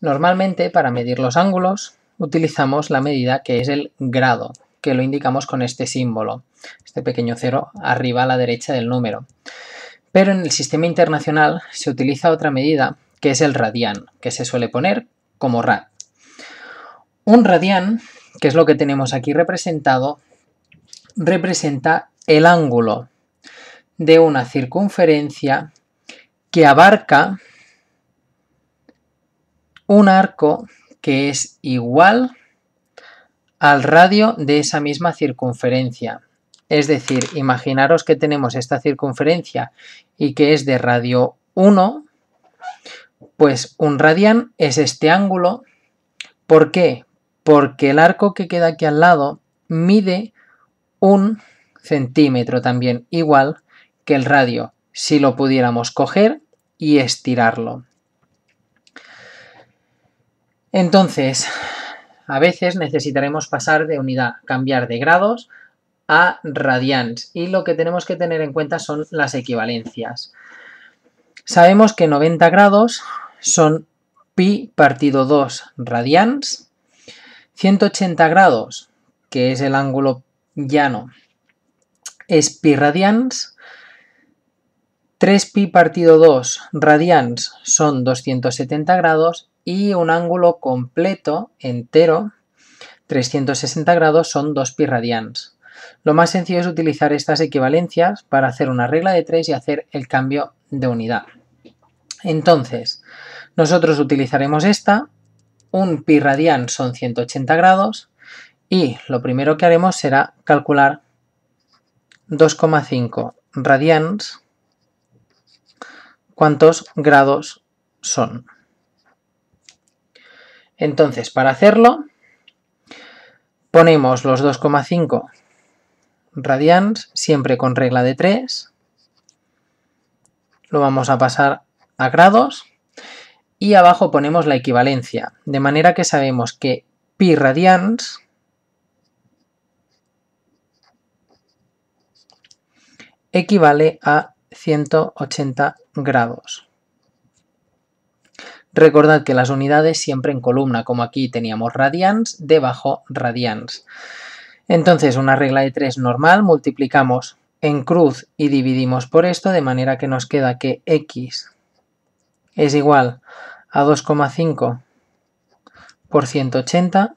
Normalmente, para medir los ángulos, utilizamos la medida que es el grado, que lo indicamos con este símbolo, este pequeño cero arriba a la derecha del número. Pero en el sistema internacional se utiliza otra medida que es el radián, que se suele poner como rad. Un radián, que es lo que tenemos aquí representado, representa el ángulo de una circunferencia que abarca un arco que es igual al radio de esa misma circunferencia. Es decir, imaginaros que tenemos esta circunferencia y que es de radio 1, pues un radian es este ángulo. ¿Por qué? Porque el arco que queda aquí al lado mide un centímetro también, igual que el radio, si lo pudiéramos coger y estirarlo. Entonces, a veces necesitaremos pasar de unidad, cambiar de grados a radians y lo que tenemos que tener en cuenta son las equivalencias. Sabemos que 90 grados son pi partido 2 radians, 180 grados, que es el ángulo llano, es pi radians, 3pi partido 2 radians son 270 grados y un ángulo completo, entero, 360 grados, son 2pi radians. Lo más sencillo es utilizar estas equivalencias para hacer una regla de 3 y hacer el cambio de unidad. Entonces, nosotros utilizaremos esta, un pi radian son 180 grados, y lo primero que haremos será calcular 2,5 radians cuántos grados son. Entonces, para hacerlo, ponemos los 2,5 radians, siempre con regla de 3. Lo vamos a pasar a grados. Y abajo ponemos la equivalencia, de manera que sabemos que pi radians equivale a 180 grados. Recordad que las unidades siempre en columna, como aquí teníamos radians, debajo radians. Entonces, una regla de 3 normal, multiplicamos en cruz y dividimos por esto, de manera que nos queda que x es igual a 2,5 por 180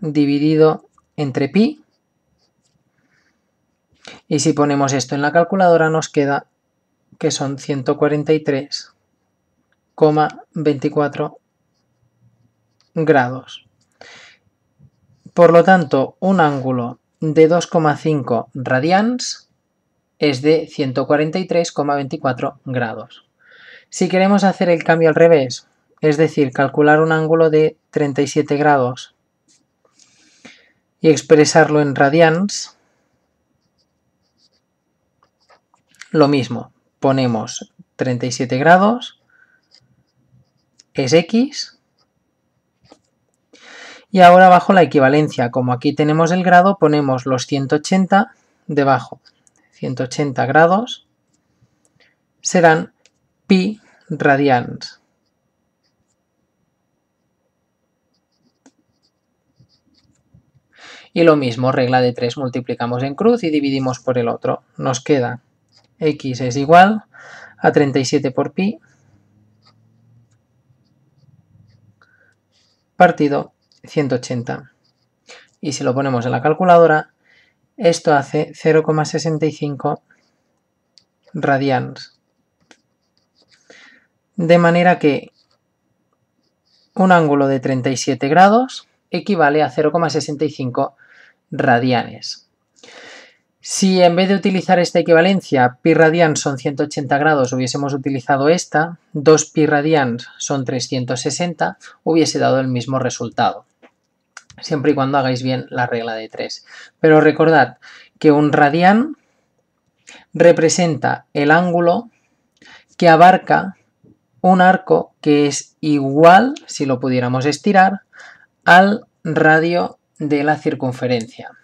dividido entre pi. Y si ponemos esto en la calculadora nos queda que son 143 24 grados. Por lo tanto, un ángulo de 2,5 radians es de 143,24 grados. Si queremos hacer el cambio al revés, es decir, calcular un ángulo de 37 grados y expresarlo en radians, lo mismo, ponemos 37 grados es x. Y ahora bajo la equivalencia, como aquí tenemos el grado, ponemos los 180 debajo. 180 grados serán pi radians. Y lo mismo, regla de 3, multiplicamos en cruz y dividimos por el otro. Nos queda x es igual a 37 por pi partido 180. Y si lo ponemos en la calculadora, esto hace 0,65 radianes. De manera que un ángulo de 37 grados equivale a 0,65 radianes. Si en vez de utilizar esta equivalencia, pi radian son 180 grados, hubiésemos utilizado esta, 2 pi radian son 360, hubiese dado el mismo resultado. Siempre y cuando hagáis bien la regla de 3. Pero recordad que un radian representa el ángulo que abarca un arco que es igual, si lo pudiéramos estirar, al radio de la circunferencia.